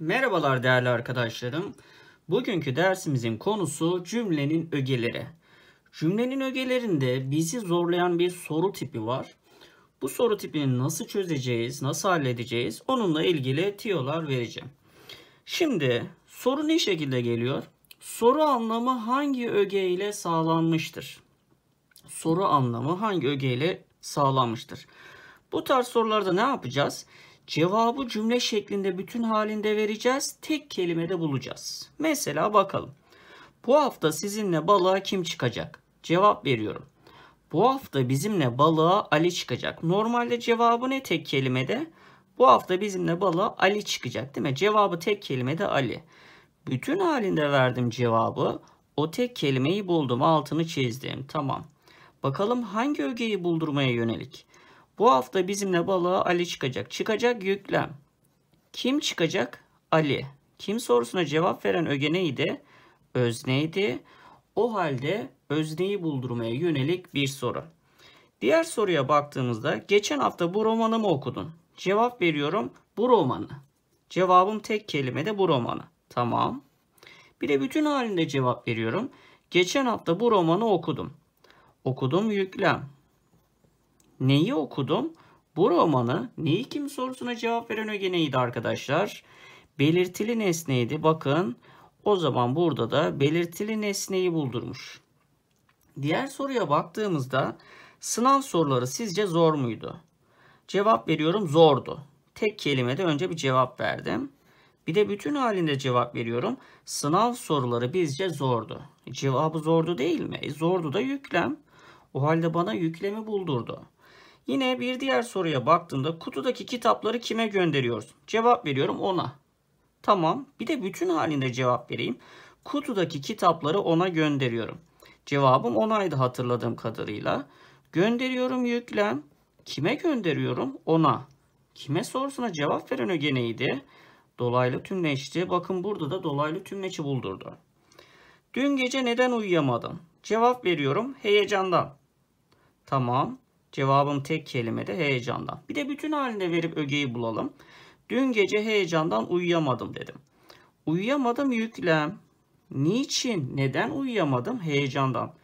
Merhabalar değerli arkadaşlarım. Bugünkü dersimizin konusu cümlenin ögeleri. Cümlenin ögelerinde bizi zorlayan bir soru tipi var. Bu soru tipini nasıl çözeceğiz, nasıl halledeceğiz onunla ilgili tiyolar vereceğim. Şimdi soru ne şekilde geliyor? Soru anlamı hangi öge ile sağlanmıştır? Soru anlamı hangi öge ile sağlanmıştır? Bu tarz sorularda ne yapacağız? Cevabı cümle şeklinde bütün halinde vereceğiz. Tek kelimede bulacağız. Mesela bakalım. Bu hafta sizinle balığa kim çıkacak? Cevap veriyorum. Bu hafta bizimle balığa Ali çıkacak. Normalde cevabı ne tek kelimede? Bu hafta bizimle balığa Ali çıkacak değil mi? Cevabı tek kelimede Ali. Bütün halinde verdim cevabı. O tek kelimeyi buldum. Altını çizdim. Tamam. Bakalım hangi ögeyi buldurmaya yönelik? Bu hafta bizimle balığa Ali çıkacak. Çıkacak yüklem. Kim çıkacak? Ali. Kim sorusuna cevap veren ögeneydi? Özneydi. O halde özneyi buldurmaya yönelik bir soru. Diğer soruya baktığımızda geçen hafta bu romanı mı okudun? Cevap veriyorum bu romanı. Cevabım tek kelime de bu romanı. Tamam. Bir de bütün halinde cevap veriyorum. Geçen hafta bu romanı okudum. Okudum yüklem neyi okudum? Bu romanı neyi kim sorusuna cevap veren ögeneydi arkadaşlar. Belirtili nesneydi. Bakın o zaman burada da belirtili nesneyi buldurmuş. Diğer soruya baktığımızda sınav soruları sizce zor muydu? Cevap veriyorum zordu. Tek kelimede önce bir cevap verdim. Bir de bütün halinde cevap veriyorum. Sınav soruları bizce zordu. E, cevabı zordu değil mi? E, zordu da yüklem. O halde bana yüklemi buldurdu. Yine bir diğer soruya baktığımda kutudaki kitapları kime gönderiyorsun? Cevap veriyorum ona. Tamam. Bir de bütün halinde cevap vereyim. Kutudaki kitapları ona gönderiyorum. Cevabım onaydı hatırladığım kadarıyla. Gönderiyorum yüklem. Kime gönderiyorum? Ona. Kime sorusuna cevap veren ögeneydi. Dolaylı tümleşti. Bakın burada da dolaylı tümleçi buldurdu. Dün gece neden uyuyamadım? Cevap veriyorum heyecandan. Tamam. Cevabım tek kelimede heyecandan. Bir de bütün haline verip ögeyi bulalım. Dün gece heyecandan uyuyamadım dedim. Uyuyamadım yüklem. Niçin, neden uyuyamadım heyecandan.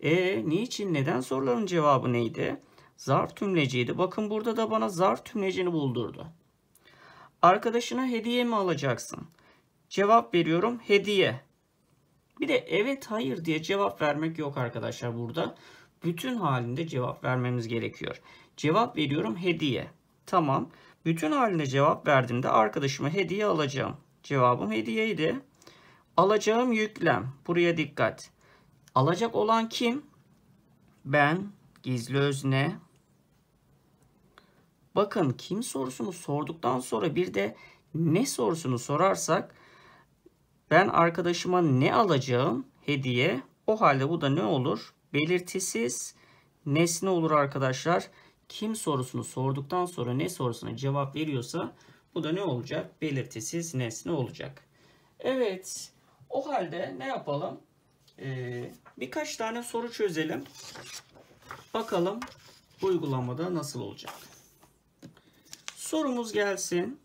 E niçin, neden soruların cevabı neydi? Zarf tümleciydi. Bakın burada da bana zarf tümlecini buldurdu. Arkadaşına hediye mi alacaksın? Cevap veriyorum hediye. Bir de evet hayır diye cevap vermek yok arkadaşlar burada bütün halinde cevap vermemiz gerekiyor. Cevap veriyorum hediye. Tamam. Bütün halinde cevap verdiğimde arkadaşıma hediye alacağım. Cevabım hediyeydi. Alacağım yüklem. Buraya dikkat. Alacak olan kim? Ben, gizli özne. Bakın kim sorusunu sorduktan sonra bir de ne sorusunu sorarsak ben arkadaşıma ne alacağım hediye o halde bu da ne olur? belirtisiz nesne olur arkadaşlar. Kim sorusunu sorduktan sonra ne sorusuna cevap veriyorsa bu da ne olacak? Belirtisiz nesne olacak. Evet. O halde ne yapalım? Ee, birkaç tane soru çözelim. Bakalım uygulamada nasıl olacak? Sorumuz gelsin.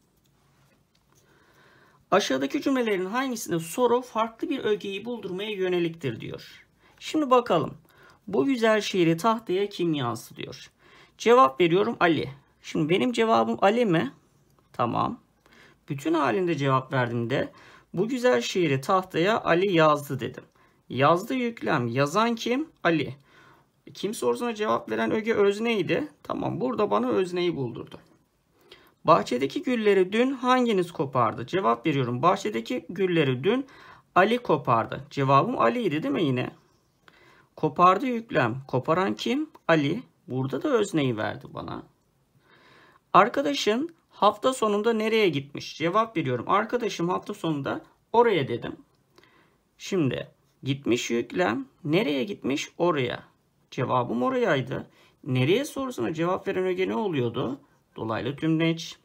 Aşağıdaki cümlelerin hangisinde soru farklı bir ögeyi buldurmaya yöneliktir diyor. Şimdi bakalım. Bu güzel şiiri tahtaya kim yazdı diyor. Cevap veriyorum Ali. Şimdi benim cevabım Ali mi? Tamam. Bütün halinde cevap verdiğimde bu güzel şiiri tahtaya Ali yazdı dedim. Yazdı yüklem. Yazan kim? Ali. Kim sorusuna cevap veren öge özneydi. Tamam burada bana özneyi buldurdu. Bahçedeki gülleri dün hanginiz kopardı? Cevap veriyorum. Bahçedeki gülleri dün Ali kopardı. Cevabım Ali'ydi değil mi yine? Kopardı yüklem. Koparan kim? Ali. Burada da özneyi verdi bana. Arkadaşın hafta sonunda nereye gitmiş? Cevap veriyorum. Arkadaşım hafta sonunda oraya dedim. Şimdi gitmiş yüklem. Nereye gitmiş? Oraya. Cevabım orayaydı. Nereye sorusuna cevap veren öge ne oluyordu? Dolaylı tümleç.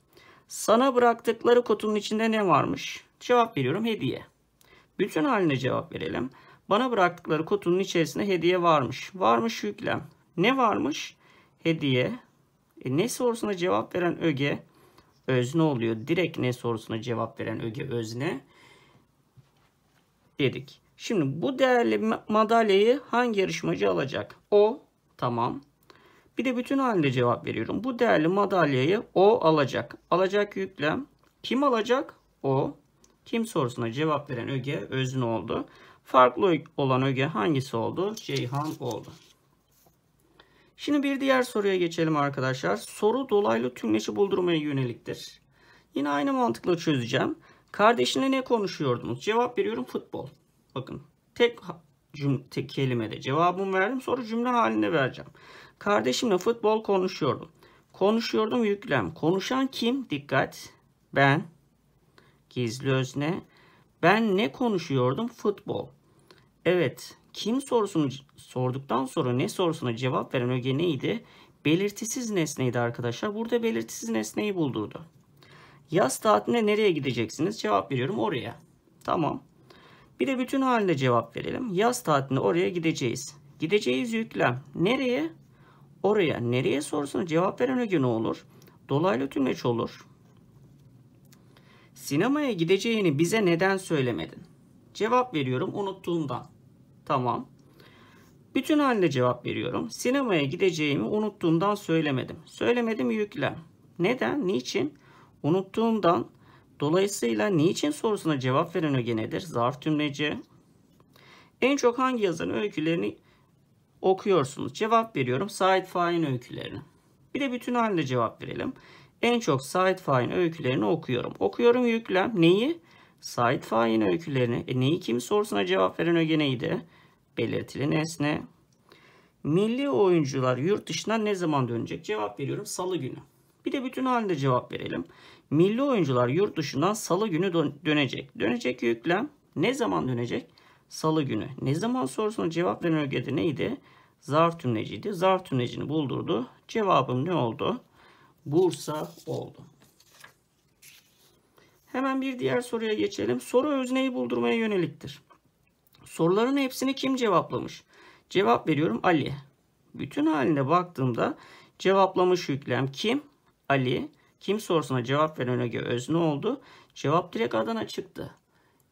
Sana bıraktıkları kutunun içinde ne varmış? Cevap veriyorum hediye. Bütün haline cevap verelim. Bana bıraktıkları kutunun içerisinde hediye varmış. Varmış yüklem. Ne varmış? Hediye. E, ne sorusuna cevap veren öge özne oluyor. Direkt ne sorusuna cevap veren öge özne dedik. Şimdi bu değerli madalyayı hangi yarışmacı alacak? O. Tamam. Bir de bütün halinde cevap veriyorum. Bu değerli madalyayı o alacak. Alacak yüklem. Kim alacak? O. Kim sorusuna cevap veren öge özün oldu. Farklı olan öge hangisi oldu? Ceyhan oldu. Şimdi bir diğer soruya geçelim arkadaşlar. Soru dolaylı tümleci buldurmaya yöneliktir. Yine aynı mantıkla çözeceğim. Kardeşinle ne konuşuyordunuz? Cevap veriyorum futbol. Bakın tek cümle, tek kelimede cevabımı verdim. Soru cümle halinde vereceğim. Kardeşimle futbol konuşuyordum. Konuşuyordum yüklem. Konuşan kim? Dikkat. Ben. Gizli özne. Ben ne konuşuyordum? Futbol. Evet. Kim sorusunu sorduktan sonra ne sorusuna cevap veren öge neydi? Belirtisiz nesneydi arkadaşlar. Burada belirtisiz nesneyi buldurdu. Yaz tatiline nereye gideceksiniz? Cevap veriyorum oraya. Tamam. Bir de bütün halinde cevap verelim. Yaz tatiline oraya gideceğiz. Gideceğiz yüklem. Nereye? Oraya. Nereye sorusuna cevap veren öge ne olur? Dolaylı tümeç olur. Sinemaya gideceğini bize neden söylemedin? Cevap veriyorum unuttuğumdan. Tamam. Bütün halde cevap veriyorum. Sinemaya gideceğimi unuttuğumdan söylemedim. Söylemedim yüklem. Neden? Niçin? Unuttuğumdan dolayısıyla niçin sorusuna cevap veren öge nedir? Zarf tümleci. En çok hangi yazarın öykülerini okuyorsunuz? Cevap veriyorum. Said Faik'in öykülerini. Bir de bütün halde cevap verelim en çok Said Faik'in öykülerini okuyorum. Okuyorum yüklem neyi? Said Faik'in öykülerini. E neyi kim sorusuna cevap veren öge neydi? Belirtili nesne. Milli oyuncular yurt dışından ne zaman dönecek? Cevap veriyorum salı günü. Bir de bütün halinde cevap verelim. Milli oyuncular yurt dışından salı günü dönecek. Dönecek yüklem. Ne zaman dönecek? Salı günü. Ne zaman sorusuna cevap veren ögede neydi? Zar tümleciydi. Zar tümlecini buldurdu. Cevabım ne oldu? Bursa oldu. Hemen bir diğer soruya geçelim. Soru özneyi buldurmaya yöneliktir. Soruların hepsini kim cevaplamış? Cevap veriyorum Ali. Bütün haline baktığımda cevaplamış yüklem kim? Ali. Kim sorusuna cevap veren öge özne oldu. Cevap direkt Adana çıktı.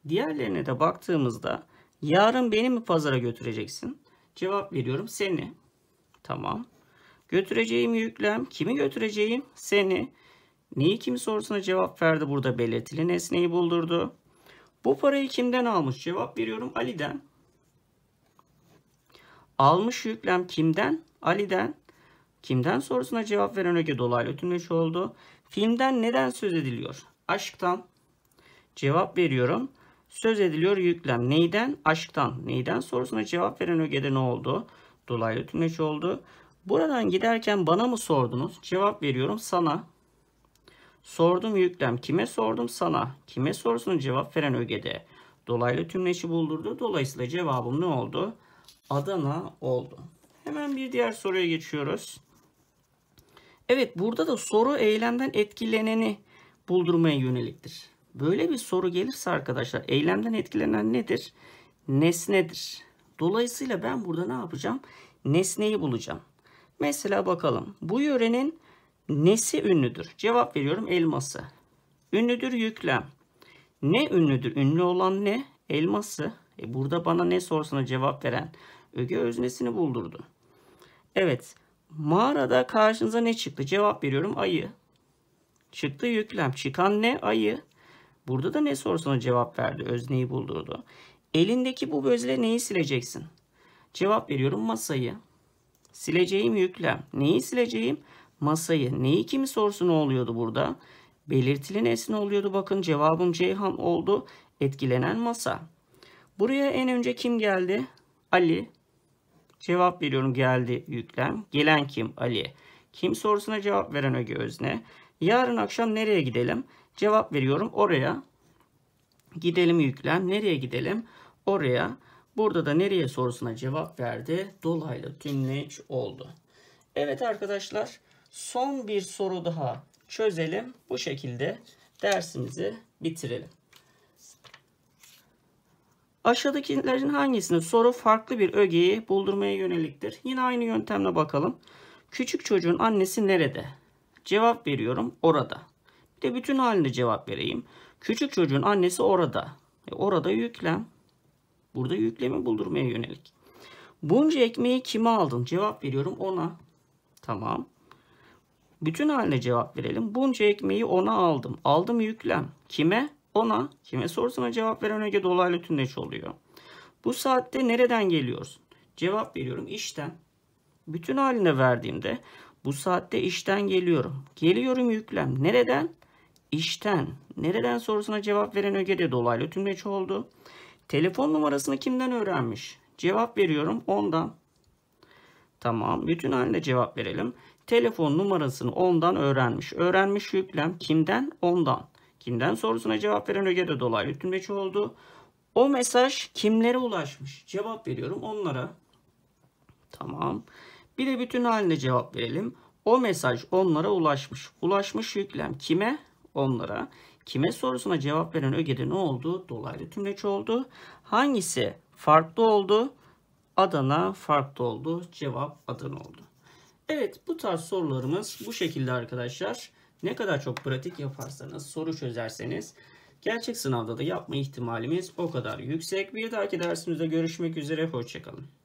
Diğerlerine de baktığımızda yarın beni mi pazara götüreceksin? Cevap veriyorum seni. Tamam. Götüreceğim yüklem. Kimi götüreceğim? Seni. Neyi kim sorusuna cevap verdi burada belirtili nesneyi buldurdu. Bu parayı kimden almış? Cevap veriyorum Ali'den. Almış yüklem kimden? Ali'den. Kimden sorusuna cevap veren öge dolaylı ötünleş oldu. Filmden neden söz ediliyor? Aşktan. Cevap veriyorum. Söz ediliyor yüklem. Neyden? Aşktan. Neyden sorusuna cevap veren ögede ne oldu? Dolaylı ötünleş oldu. Buradan giderken bana mı sordunuz? Cevap veriyorum sana. Sordum yüklem. Kime sordum? Sana. Kime sorusunun cevap veren ögede. Dolaylı tümleşi buldurdu. Dolayısıyla cevabım ne oldu? Adana oldu. Hemen bir diğer soruya geçiyoruz. Evet burada da soru eylemden etkileneni buldurmaya yöneliktir. Böyle bir soru gelirse arkadaşlar eylemden etkilenen nedir? Nesnedir. Dolayısıyla ben burada ne yapacağım? Nesneyi bulacağım. Mesela bakalım. Bu yörenin nesi ünlüdür? Cevap veriyorum elması. Ünlüdür yüklem. Ne ünlüdür? Ünlü olan ne? Elması. E burada bana ne sorsuna cevap veren öge öznesini buldurdu. Evet. Mağarada karşınıza ne çıktı? Cevap veriyorum ayı. Çıktı yüklem. Çıkan ne? Ayı. Burada da ne sorusuna cevap verdi. Özneyi buldurdu. Elindeki bu gözle neyi sileceksin? Cevap veriyorum masayı. Sileceğim yüklem. Neyi sileceğim? Masayı. Neyi kimi sorusu ne oluyordu burada? Belirtili nesne oluyordu. Bakın cevabım Ceyhan oldu. Etkilenen masa. Buraya en önce kim geldi? Ali. Cevap veriyorum geldi yüklem. Gelen kim? Ali. Kim sorusuna cevap veren öge özne. Yarın akşam nereye gidelim? Cevap veriyorum oraya. Gidelim yüklem. Nereye gidelim? Oraya. Burada da nereye sorusuna cevap verdi. Dolaylı tümleyiç oldu. Evet arkadaşlar son bir soru daha çözelim. Bu şekilde dersimizi bitirelim. Aşağıdakilerin hangisinde soru farklı bir ögeyi buldurmaya yöneliktir? Yine aynı yöntemle bakalım. Küçük çocuğun annesi nerede? Cevap veriyorum orada. Bir de bütün halinde cevap vereyim. Küçük çocuğun annesi orada. E, orada yüklem Burada yüklemi buldurmaya yönelik. Bunca ekmeği kime aldın? Cevap veriyorum ona. Tamam. Bütün haline cevap verelim. Bunca ekmeği ona aldım. Aldım yüklem. Kime? Ona. Kime sorusuna cevap veren öge dolaylı tündeç oluyor. Bu saatte nereden geliyorsun? Cevap veriyorum işten. Bütün haline verdiğimde bu saatte işten geliyorum. Geliyorum yüklem. Nereden? İşten. Nereden sorusuna cevap veren öge de dolaylı tümleç oldu. Telefon numarasını kimden öğrenmiş? Cevap veriyorum ondan. Tamam. Bütün halinde cevap verelim. Telefon numarasını ondan öğrenmiş. Öğrenmiş yüklem kimden? Ondan. Kimden sorusuna cevap veren öge de dolaylı tümleç oldu. O mesaj kimlere ulaşmış? Cevap veriyorum onlara. Tamam. Bir de bütün halinde cevap verelim. O mesaj onlara ulaşmış. Ulaşmış yüklem kime? Onlara. Kime sorusuna cevap veren ögede ne oldu? Dolaylı tümleç oldu. Hangisi farklı oldu? Adana farklı oldu. Cevap Adana oldu. Evet bu tarz sorularımız bu şekilde arkadaşlar. Ne kadar çok pratik yaparsanız, soru çözerseniz gerçek sınavda da yapma ihtimalimiz o kadar yüksek. Bir dahaki dersimizde görüşmek üzere. Hoşçakalın.